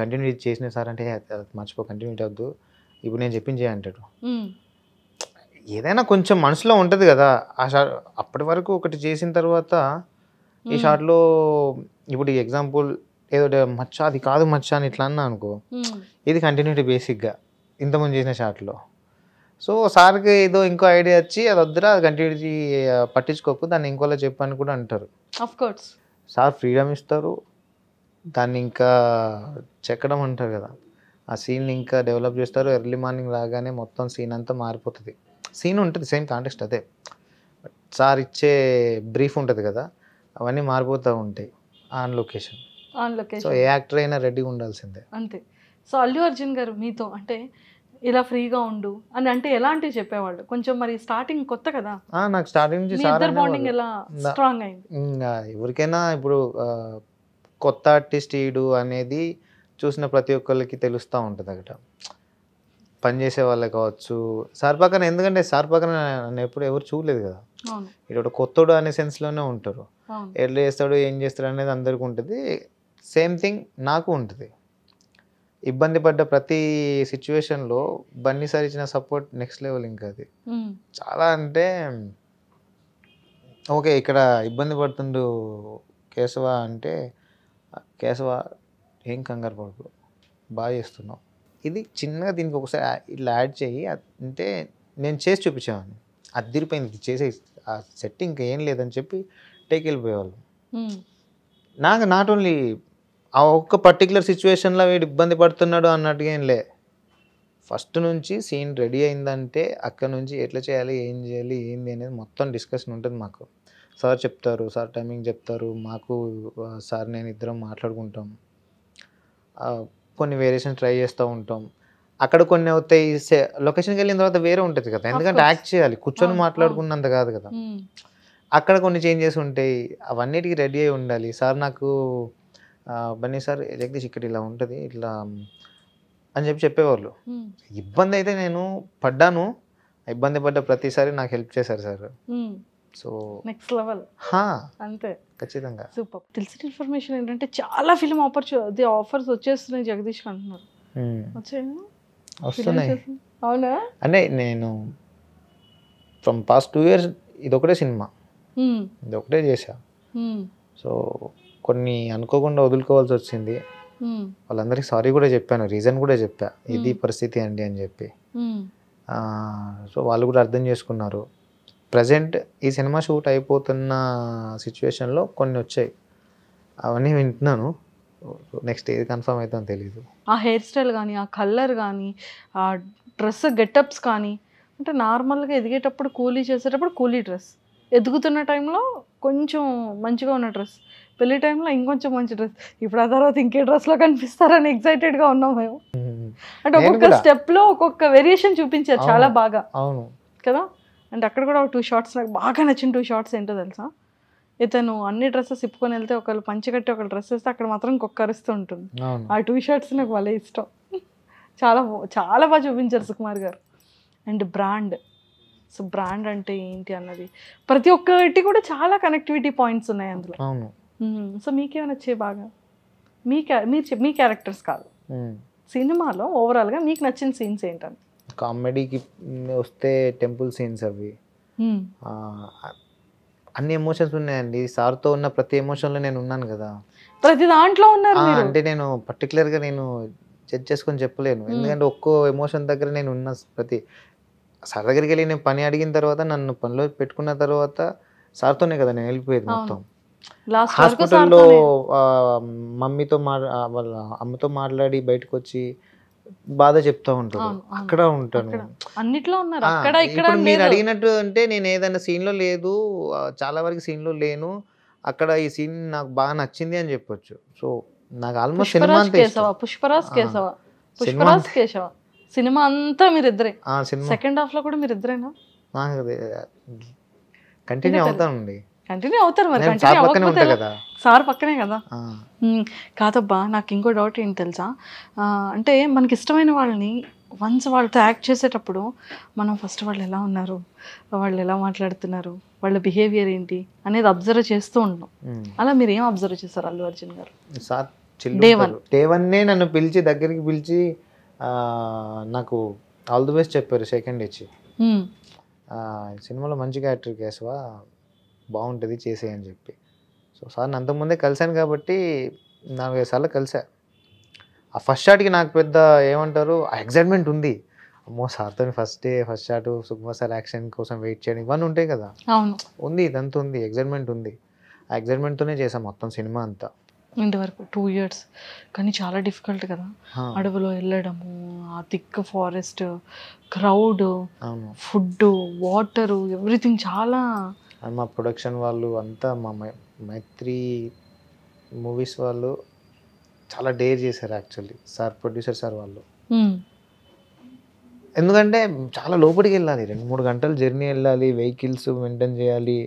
కంటిన్యూటీ చేసిన సార్ అంటే మర్చిపో కంటిన్యూటీ అవద్దు ఇప్పుడు నేను చెప్పింది చేయంటాడు ఏదైనా కొంచెం మనసులో ఉంటుంది కదా ఆ షార్ట్ అప్పటి వరకు ఒకటి చేసిన తర్వాత ఈ షార్ట్లో ఇప్పుడు ఈ ఎగ్జాంపుల్ ఏదో మచ్చ అది కాదు మచ్చ అని ఇట్లా అన్నా అనుకో ఇది కంటిన్యూటీ బేసిక్గా ఇంతకుముందు చేసిన షాట్లో సో సార్కి ఏదో ఇంకో ఐడియా వచ్చి అది వద్దురా కంటిన్యూటీ పట్టించుకోకు దాన్ని ఇంకోలా చెప్పని కూడా అంటారు కోర్స్ సార్ ఫ్రీడమ్ ఇస్తారు దాన్ని ఇంకా చెక్కడం అంటారు కదా ఆ సీన్ ఇంకా డెవలప్ చేస్తారు ఎర్లీ మార్నింగ్ రాగానే మొత్తం సీన్ అంతా మారిపోతుంది సీన్ ఉంటుంది సేమ్ కాంటెక్స్ట్ అదే సార్ ఇచ్చే బ్రీఫ్ ఉంటుంది కదా అవన్నీ మారిపోతూ ఉంటాయి on location on location so a actor అయినా రెడీగా ఉండాల్సిందే అంతే సో అల్లు అర్జున్ గారు మీతో అంటే ఇలా ఫ్రీగా ఉండు అని అంటే ఎలాంటివి చెప్పేవాళ్ళు కొంచెం మరి స్టార్టింగ్ కొత్త కదా నాకు స్టార్టింగ్ నుంచి ఇద్దరు బాండింగ్ ఎలా స్ట్రాంగ్ అయింది ఎవరికైనా ఇప్పుడు కొత్త ఆర్టిస్ట్ ఈడు అనేది చూసిన ప్రతి ఒక్కరికి తెలుస్తూ ఉంటుంది అక్కడ పనిచేసే వాళ్ళే కావచ్చు సార్ పక్కన ఎందుకంటే సార్ పక్కన నన్ను ఎప్పుడు ఎవరు చూడలేదు కదా ఇక్కడ కొత్తడు అనే సెన్స్లోనే ఉంటారు ఎట్లా చేస్తాడు ఏం చేస్తాడు అనేది అందరికీ ఉంటుంది సేమ్ థింగ్ నాకు ఉంటుంది ఇబ్బంది పడ్డ ప్రతి సిచ్యువేషన్లో బన్నీ సార్ ఇచ్చిన సపోర్ట్ నెక్స్ట్ లెవెల్ ఇంకా అది చాలా అంటే ఓకే ఇక్కడ ఇబ్బంది పడుతుండు కేశవ అంటే కేశవ ఏం కంగారు పడుకు బాగా చేస్తున్నావు ఇది చిన్నగా దీనికి ఒకసారి ఇట్లా యాడ్ చేయి అంటే నేను చేసి చూపించేవాడిని అదిరిపోయింది చేసే ఆ సెట్టింగ్ ఏం లేదని చెప్పి టేక్ వెళ్ళిపోయేవాళ్ళు నాకు నాట్ ఓన్లీ ఆ ఒక్క పర్టికులర్ సిచ్యువేషన్లో వీడు ఇబ్బంది పడుతున్నాడు అన్నట్టుగా ఏం లే ఫస్ట్ నుంచి సీన్ రెడీ అయిందంటే అక్కడ నుంచి ఎట్లా చేయాలి ఏం చేయాలి ఏంది అనేది మొత్తం డిస్కషన్ ఉంటుంది మాకు సార్ చెప్తారు సార్ టైమింగ్ చెప్తారు మాకు సార్ నేను ఇద్దరం మాట్లాడుకుంటాం కొన్ని వేరియేషన్ ట్రై చేస్తూ ఉంటాం అక్కడ కొన్ని అవుతాయి లొకేషన్కి వెళ్ళిన తర్వాత వేరే ఉంటుంది కదా ఎందుకంటే యాక్ట్ చేయాలి కూర్చొని మాట్లాడుకున్నంత కాదు కదా అక్కడ కొన్ని చేంజెస్ ఉంటాయి అవన్నిటికీ రెడీ అయి ఉండాలి సార్ నాకు బన్నీ సార్ జగదీష్ ఇక్కడ ఇలా ఉంటుంది ఇట్లా అని చెప్పి చెప్పేవాళ్ళు ఇబ్బంది అయితే నేను పడ్డాను ఇబ్బంది పడ్డ ప్రతిసారి నాకు హెల్ప్ చేశారు సార్ సో నెక్స్ట్ లెవెల్ అంతే ఖచ్చితంగా సూపర్ తెలిసిన ఇన్ఫర్మేషన్ ఏంటంటే చాలా ఫిల్మ్ ఆపర్చునిటీ ఆఫర్స్ వచ్చేస్తున్నాయి జగదీష్ అంటున్నారు వస్తున్నాయి అవునా అంటే నేను ఫ్రమ్ పాస్ట్ టూ ఇయర్స్ ఇదొకటే సినిమా ఇది ఒకటే చేశా సో కొన్ని అనుకోకుండా వదులుకోవాల్సి వచ్చింది వాళ్ళందరికీ సారీ కూడా చెప్పాను రీజన్ కూడా చెప్పా ఇది పరిస్థితి అండి అని చెప్పి సో వాళ్ళు కూడా అర్థం చేసుకున్నారు ప్రజెంట్ ఈ సినిమా షూట్ అయిపోతున్న సిచ్యువేషన్లో కొన్ని వచ్చాయి అవన్నీ వింటున్నాను నెక్స్ట్ ఏది కన్ఫర్మ్ అవుతుందో తెలియదు ఆ హెయిర్ స్టైల్ కానీ ఆ కలర్ కానీ ఆ డ్రెస్ గెటప్స్ కానీ అంటే నార్మల్గా ఎదిగేటప్పుడు కూలీ చేసేటప్పుడు కూలీ డ్రెస్ ఎదుగుతున్న టైంలో కొంచెం మంచిగా ఉన్న డ్రెస్ పెళ్లి టైంలో ఇంకొంచెం మంచి డ్రెస్ ఇప్పుడు ఆ తర్వాత ఇంకే డ్రెస్లో కనిపిస్తారని ఎక్సైటెడ్గా ఉన్నాం మేము అంటే ఒక్కొక్క స్టెప్లో ఒక్కొక్క వేరియేషన్ చూపించారు చాలా బాగా అవును కదా అంటే అక్కడ కూడా ఒక టూ షార్ట్స్ నాకు బాగా నచ్చిన టూ షార్ట్స్ ఏంటో తెలుసా ఇతను అన్ని డ్రెస్సెస్ ఇప్పుకొని వెళ్తే ఒకళ్ళు కట్టి ఒకళ్ళు డ్రెస్ వేస్తే అక్కడ మాత్రం కుక్కరిస్తూ ఉంటుంది ఆ టూ షర్ట్స్ నాకు వాళ్ళే ఇష్టం చాలా చాలా బాగా చూపించారు సుకుమార్ గారు అండ్ బ్రాండ్ సో బ్రాండ్ అంటే ఏంటి అన్నది ప్రతి ఒక్కటి కూడా చాలా కనెక్టివిటీ పాయింట్స్ ఉన్నాయి అందులో అవును సో మీకేమైనా వచ్చే బాగా మీ మీరు మీ క్యారెక్టర్స్ కాదు సినిమాలో ఓవరాల్గా మీకు నచ్చిన సీన్స్ ఏంటని కామెడీకి వస్తే టెంపుల్ సీన్స్ అవి అన్ని ఎమోషన్స్ ఉన్నాయండి సార్తో ఉన్న ప్రతి ఎమోషన్లో నేను ఉన్నాను కదా ప్రతి దాంట్లో ఉన్నారు అంటే నేను పర్టికులర్గా నేను జడ్జ్ చేసుకొని చెప్పలేను ఎందుకంటే ఒక్కో ఎమోషన్ దగ్గర నేను ఉన్న ప్రతి సార్ దగ్గరికి వెళ్ళి నేను పని అడిగిన తర్వాత నన్ను పనిలో పెట్టుకున్న తర్వాత సార్తోనే కదా నేను వెళ్ళిపోయేది మొత్తం హాస్పిటల్లో మమ్మీతో మా వాళ్ళ అమ్మతో మాట్లాడి బయటకు వచ్చి బాధ చెప్తా ఉంటాను అక్కడ ఉంటాను అన్నిట్లో ఉన్నారు మీరు అడిగినట్టు అంటే నేను ఏదైనా సీన్లో లేదు చాలా వరకు సీన్లో లేను అక్కడ ఈ సీన్ నాకు బాగా నచ్చింది అని చెప్పొచ్చు సో నాకు almost cinema Pushparaj Keshava Pushparaj Keshava cinema అంతా మీరిద్దరే సెకండ్ హాఫ్ లో కూడా ఇద్దరేనా కంటిన్యూ అవుతానండి కంటిన్యూ అవుతారు మరి సార్ పక్కనే కదా కాదబ్బా నాకు ఇంకో డౌట్ ఏంటి తెలుసా అంటే మనకి ఇష్టమైన వాళ్ళని వన్స్ వాళ్ళతో యాక్ట్ చేసేటప్పుడు మనం ఫస్ట్ వాళ్ళు ఎలా ఉన్నారు వాళ్ళు ఎలా మాట్లాడుతున్నారు వాళ్ళ బిహేవియర్ ఏంటి అనేది అబ్జర్వ్ చేస్తూ ఉంటాం అలా మీరు ఏం అబ్జర్వ్ చేస్తారు అల్లు అర్జున్ గారు సార్ డే వన్ డే వన్నే నన్ను పిలిచి దగ్గరికి పిలిచి నాకు ఆల్ ది బెస్ట్ చెప్పారు సెకండ్ ఇచ్చి సినిమాలో మంచి క్యారెక్టర్ కేసవా బాగుంటుంది చేసేయని చెప్పి సో సార్ అంతకుముందే కలిశాను కాబట్టి ఐదు సార్లు కలిసా ఆ ఫస్ట్ షాట్కి నాకు పెద్ద ఏమంటారు ఆ ఎగ్జైట్మెంట్ ఉంది అమ్మో సార్తో first day first shot Sukumar sir action కోసం వెయిట్ చేయడం ఇవన్నీ ఉంటాయి కదా ఉంది ఇదంతా ఉంది ఎగ్జైట్మెంట్ ఉంది ఆ ఎగ్జైట్మెంట్తోనే చేసాం మొత్తం సినిమా అంతా ఇంతవరకు టూ ఇయర్స్ కానీ చాలా డిఫికల్ట్ కదా అడవిలో వెళ్ళడము ఆ thick forest crowd food water everything చాలా మా ప్రొడక్షన్ వాళ్ళు అంతా మా మైత్రి మూవీస్ వాళ్ళు చాలా డేర్ చేశారు యాక్చువల్లీ సార్ ప్రొడ్యూసర్ సార్ వాళ్ళు ఎందుకంటే చాలా లోపలికి వెళ్ళాలి రెండు మూడు గంటలు జర్నీ వెళ్ళాలి వెహికల్స్ మెయింటైన్ చేయాలి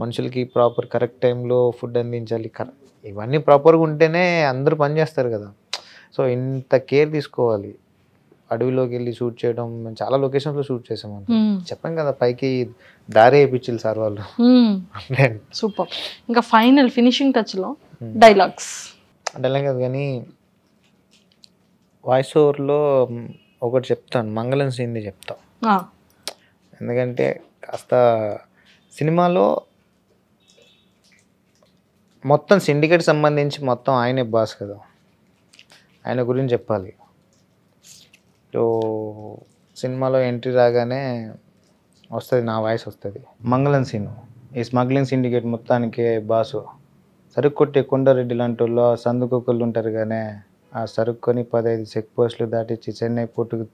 మనుషులకి ప్రాపర్ కరెక్ట్ టైంలో ఫుడ్ అందించాలి కరెక్ట్ ఇవన్నీ ప్రాపర్గా ఉంటేనే అందరూ పని చేస్తారు కదా సో ఇంత కేర్ తీసుకోవాలి అడవిలోకి వెళ్ళి షూట్ చేయడం మేము చాలా లొకేషన్స్లో షూట్ చేసాము చెప్పాం కదా పైకి దారి వేయించారు సార్ వాళ్ళు సూపర్ ఇంకా ఫైనల్ ఫినిషింగ్ టచ్లో డైలాగ్స్ డైలాగ్ కాదు కానీ వాయిస్ ఓవర్లో ఒకటి చెప్తాను మంగళం సీన్ది చెప్తాం ఎందుకంటే కాస్త సినిమాలో మొత్తం సిండికేట్ సంబంధించి మొత్తం ఆయనే బాస్ కదా ఆయన గురించి చెప్పాలి ఇప్పుడు సినిమాలో ఎంట్రీ రాగానే వస్తుంది నా వాయిస్ వస్తుంది మంగళం సీన్ ఈ స్మగ్లింగ్ సిండికేట్ మొత్తానికి బాసు సరుకు కొట్టే కొండారెడ్డి లాంటి వాళ్ళు సందుకొకళ్ళు ఉంటారు కానీ ఆ సరుకుని పదహైదు చెక్ పోస్టులు దాటించి చెన్నై పోర్టుకు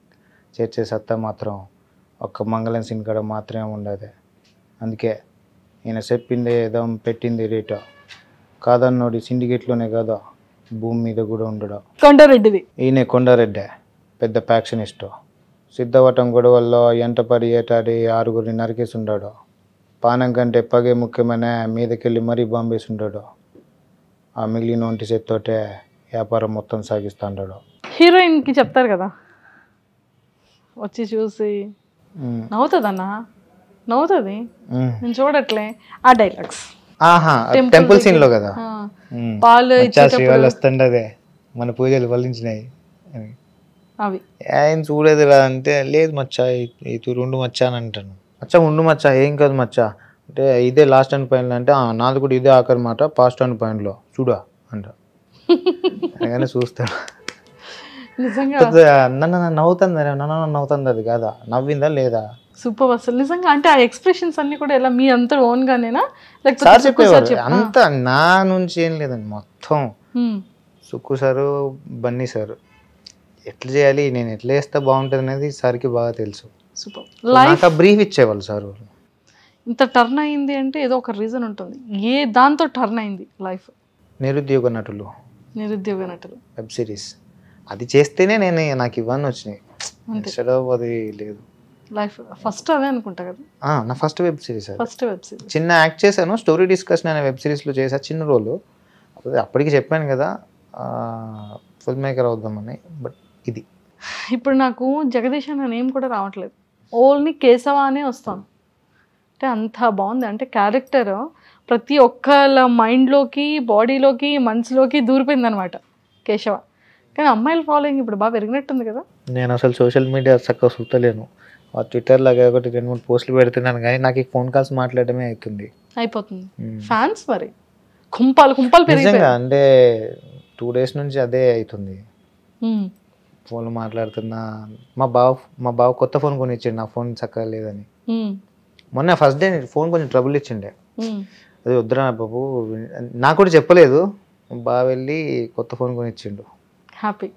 చేర్చే సత్తా మాత్రం ఒక్క మంగళం సీన్ కూడా మాత్రమే ఉండదు అందుకే ఈయన చెప్పింది ఏదో పెట్టింది రేటో కాదన్నోడి సిండికేట్లోనే కదా భూమి మీద కూడా ఉండడు కొండారెడ్డిది ఈయన కొండారెడ్డే పెద్ద ప్యాక్షనిస్ట్ సిద్ధవటం గొడవల్లో ఎంటపడి ఏటాడి ఆరుగురిని నరికేసి ఉండాడు పానం కంటే పగే ముఖ్యమైన మీదకెళ్ళి మరీ బాంబేసి ఉండాడు ఆ మిగిలిన ఒంటి చేత్తోటే వ్యాపారం మొత్తం సాగిస్తుంటాడు హీరోయిన్కి చెప్తారు కదా వచ్చి చూసి నవ్వుతుందన్నా అన్న నవ్వుతుంది నేను చూడట్లే ఆ డైలాగ్స్ టెంపుల్ సీన్ లో కదా పాలు శ్రీవాళ్ళు వస్తుండదే మన పూజలు ఫలించినాయి ఆయన చూడేది రా అంటే లేదు మచ్చా ఇటు రెండు మచ్చా అని అంటాను మచ్చా ఉండు మచ్చా ఏం కాదు మచ్చా అంటే ఇదే లాస్ట్ అండ్ పాయింట్ అంటే నాది కూడా ఇదే ఆఖరి మాట పాస్ట్ అండ్ పాయింట్లో చూడా అంట కానీ చూస్తాడు నన్ను నవ్వుతుంది నన్ను నవ్వుతుంది అది కాదా నవ్విందా లేదా సూపర్ అసలు నిజంగా అంటే ఆ ఎక్స్ప్రెషన్స్ అన్ని కూడా ఎలా మీ అంత ఓన్ గానేనా లేకపోతే అంత నా నుంచి ఏం లేదండి మొత్తం సుక్కు సారు బన్నీ సారు ఎట్లా చేయాలి నేను ఎట్లా చేస్తే బాగుంటుంది అనేది సార్కి బాగా తెలుసు సూపర్ లైఫ్ బ్రీఫ్ ఇచ్చేవాళ్ళు సార్ ఇంత టర్న్ అయింది అంటే ఏదో ఒక రీజన్ ఉంటుంది ఏ దాంతో టర్న్ అయింది లైఫ్ నిరుద్యోగ నటులు నిరుద్యోగ నటులు వెబ్ సిరీస్ అది చేస్తేనే నేను నాకు ఇవన్నీ వచ్చినాయి అది లేదు లైఫ్ ఫస్ట్ అదే అనుకుంటా కదా నా first web series first web చిన్న యాక్ట్ చేశాను స్టోరీ డిస్కషన్ అనే వెబ్ సిరీస్లో చేశాను చిన్న రోల్ అప్పటికి చెప్పాను కదా ఫుల్ మేకర్ అవుదామని బట్ ఇది ఇప్పుడు నాకు జగదీష్ అనే నేమ్ కూడా రావట్లేదు ఓన్లీ కేశవ అనే వస్తాను అంటే అంత బాగుంది అంటే క్యారెక్టర్ ప్రతి ఒక్కళ్ళ మైండ్లోకి బాడీలోకి మనసులోకి దూరిపోయింది అనమాట కేశవ కానీ అమ్మాయిల ఫాలోయింగ్ ఇప్పుడు బాగా పెరిగినట్టుంది కదా నేను అసలు సోషల్ మీడియా చక్కగా చూడలేను ట్విట్టర్ లాగా ఒకటి రెండు మూడు పోస్టులు పెడుతున్నాను కానీ నాకు ఈ ఫోన్ కాల్స్ మాట్లాడమే అవుతుంది అయిపోతుంది ఫ్యాన్స్ మరి కుంపాలు కుంపాలు నిజంగా అంటే టూ డేస్ నుంచి అదే అవుతుంది ఫోన్లో మాట్లాడుతున్నా మా బావ మా బావ కొత్త ఫోన్ కొని ఇచ్చిండు నా ఫోన్ చక్కగా లేదని మొన్న ఫస్ట్ డే ఫోన్ కొంచెం ట్రబుల్ ఇచ్చిండే అది వద్దురా బాబు నాకు కూడా చెప్పలేదు బాగా వెళ్ళి కొత్త ఫోన్ కొని ఇచ్చిండు హ్యాపీ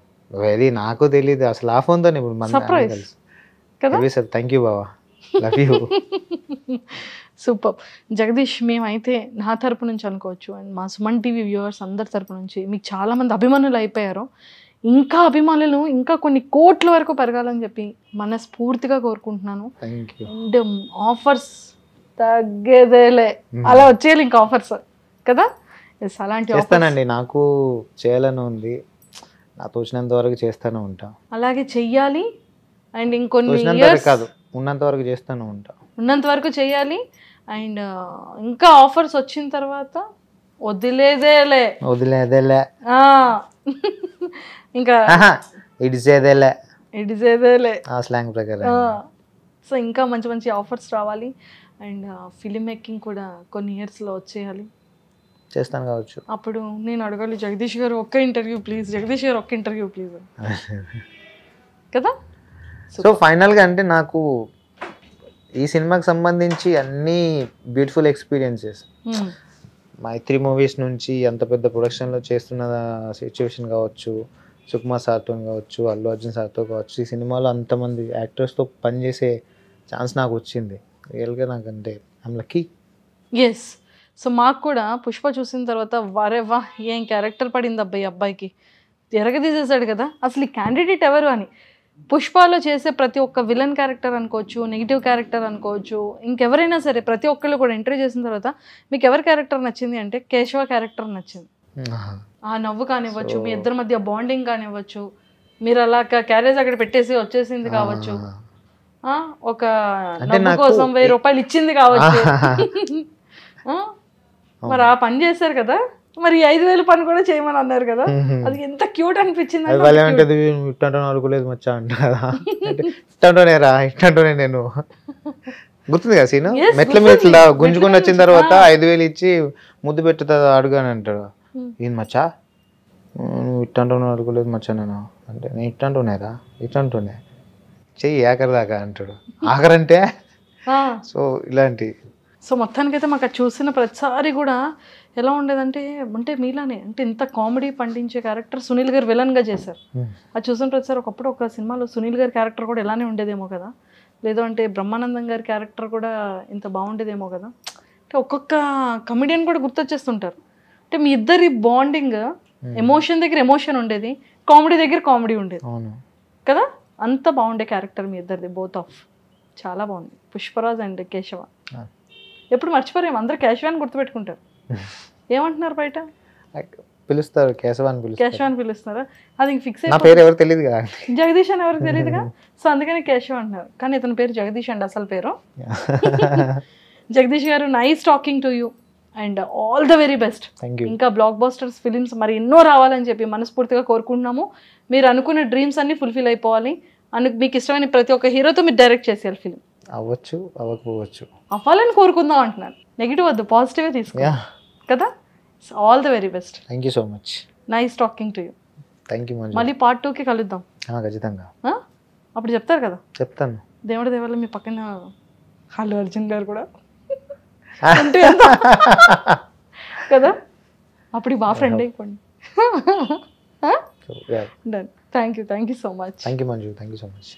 వెరీ నాకు తెలియదు అసలు ఆ ఫోన్తో ఇప్పుడు మన కలిసి కదా థ్యాంక్ యూ బావా సూపర్ జగదీష్ మేమైతే నా తరపు నుంచి అనుకోవచ్చు అండ్ మా సుమన్ టీవీ వ్యూవర్స్ అందరి తరపు నుంచి మీకు మంది అభిమానులు అయిపోయారు ఇంకా అభిమానులు ఇంకా కొన్ని కోట్ల వరకు పెరగాలని చెప్పి మనస్ఫూర్తిగా కోరుకుంటున్నాను అండ్ ఆఫర్స్ um, తగ్గేదేలే hmm. అలా వచ్చేయాలి ఇంకా ఆఫర్స్ కదా అలాంటి చేస్తానండి నాకు చేయాలని ఉంది నా తోచినంత వరకు చేస్తానే ఉంటా అలాగే చెయ్యాలి అండ్ ఇంకొన్ని ఇయర్స్ కాదు ఉన్నంత వరకు చేస్తాను ఉంటా ఉన్నంత వరకు చేయాలి అండ్ ఇంకా ఆఫర్స్ వచ్చిన తర్వాత వదిలేదేలే వదిలేదేలే ఇంకా ఇడిసేదేలే ఇడిసేదేలే ఆ స్లాంగ్ ప్రకారం సో ఇంకా మంచి మంచి ఆఫర్స్ రావాలి అండ్ ఫిలిం మేకింగ్ కూడా కొన్ని ఇయర్స్లో వచ్చేయాలి చేస్తాను కావచ్చు అప్పుడు నేను అడగాలి జగదీష్ గారు ఒక్క ఇంటర్వ్యూ ప్లీజ్ జగదీష్ గారు ఒక్క ఇంటర్వ్యూ ప్లీజ్ కదా సో ఫైనల్గా అంటే నాకు ఈ సినిమాకి సంబంధించి అన్ని beautiful experiences hmm. Mythri Movies నుంచి అంత పెద్ద ప్రొడక్షన్లో చేస్తున్న సిచ్యువేషన్ కావచ్చు సుకుమార్ సార్తో కావచ్చు అల్లు అర్జున్ సార్తో కావచ్చు ఈ సినిమాలో అంతమంది యాక్టర్స్తో పనిచేసే ఛాన్స్ నాకు వచ్చింది రియల్గా నాకు అంటే ఐమ్ ఎస్ సో మాకు కూడా పుష్ప చూసిన తర్వాత వారే వా ఏం క్యారెక్టర్ పడింది అబ్బాయి అబ్బాయికి ఎరగదీసేసాడు కదా అసలు ఈ క్యాండిడేట్ ఎవరు అని పుష్పాలో చేసే ప్రతి ఒక్క విలన్ క్యారెక్టర్ అనుకోవచ్చు నెగిటివ్ క్యారెక్టర్ అనుకోవచ్చు ఇంకెవరైనా సరే ప్రతి ఒక్కళ్ళు కూడా ఎంట్రీ చేసిన తర్వాత మీకు ఎవరి క్యారెక్టర్ నచ్చింది అంటే కేశవ క్యారెక్టర్ నచ్చింది ఆ నవ్వు కానివ్వచ్చు మీ ఇద్దరి మధ్య బాండింగ్ కానివ్వచ్చు మీరు అలా క్యారేజ్ అక్కడ పెట్టేసి వచ్చేసింది కావచ్చు ఒక నవ్వు కోసం వెయ్యి రూపాయలు ఇచ్చింది కావచ్చు మరి ఆ పని చేశారు కదా మరి ఐదు వేలు పని కూడా చేయమని అన్నారు కదా అది ఎంత క్యూట్ అనిపించింది వాళ్ళు ఏమంటది ఇట్టంటో అనుకోలేదు మచ్చా అంటారా ఇట్టంటోనే నేను గుర్తుంది కదా సీన్ మెట్ల మీద గుంజుకొని వచ్చిన తర్వాత ఐదు వేలు ఇచ్చి ముద్దు పెట్టుతా అడుగాని అంటాడు ఏంది మచ్చా నువ్వు ఇట్టంటోనే అడుగులేదు మచ్చా నేను అంటే నేను ఇట్టంటోనేరా ఇట్టంటోనే చెయ్యి ఆఖరి దాకా అంటాడు ఆఖరంటే సో ఇలాంటి సో మొత్తానికైతే మాకు అది చూసిన ప్రతిసారి కూడా ఎలా ఉండేదంటే అంటే మీలానే అంటే ఇంత కామెడీ పండించే క్యారెక్టర్ సునీల్ గారు విలన్గా చేశారు hmm. అది చూసిన ప్రతిసారి ఒకప్పుడు ఒక సినిమాలో సునీల్ గారి క్యారెక్టర్ కూడా ఇలానే ఉండేదేమో కదా లేదో అంటే బ్రహ్మానందం గారి క్యారెక్టర్ కూడా ఇంత బాగుండేదేమో కదా అంటే ఒక్కొక్క కమెడియన్ కూడా గుర్తొచ్చేస్తుంటారు అంటే మీ ఇద్దరి బాండింగ్ hmm. ఎమోషన్ దగ్గర ఎమోషన్ ఉండేది కామెడీ దగ్గర కామెడీ ఉండేది కదా అంత బాగుండే క్యారెక్టర్ మీ ఇద్దరిది బోత్ ఆఫ్ చాలా బాగుంది పుష్పరాజ్ అండ్ కేశవ ఎప్పుడు మర్చిపోరేమో అందరు కేశవాన్ని గుర్తుపెట్టుకుంటారు ఏమంటున్నారు బయట పిలుస్తారు కేశవాన్ కేశవాన్ పిలుస్తున్నారా అది ఫిక్స్ నా ఎవరు తెలియదు జగదీష్ అని ఎవరికి తెలియదుగా సో అందుకని కేశవ్ అంటున్నారు కానీ ఇతని పేరు జగదీష్ అండి అసలు పేరు Jagadish garu nice talking to you and all the very best ఇంకా బ్లాక్ బాస్టర్స్ ఫిలిమ్స్ మరి ఎన్నో రావాలని చెప్పి మనస్ఫూర్తిగా కోరుకుంటున్నాము మీరు అనుకున్న డ్రీమ్స్ అన్ని ఫుల్ఫిల్ అయిపోవాలి అను మీకు ఇష్టమైన ప్రతి ఒక్క హీరోతో మీరు డైరెక్ట్ చేసేయాలి ఫిలిం అవ్వచ్చు అవ్వకపోవచ్చు అవ్వాలని కోరుకుందాం అంటున్నాను నెగిటివ్ వద్దు పాజిటివే తీసుకో కదా all the very best thank you so much nice talking to you thank you మళ్ళీ పార్ట్ టూకి కలుద్దాం ఖచ్చితంగా అప్పుడు చెప్తారు కదా చెప్తాను దేవుడి దేవాలయం మీ పక్కన హలో అర్జున్ గారు కూడా కదా అప్పుడు బాగా ఫ్రెండ్ అయిపోండి done thank you thank you so much thank you Manju thank you so much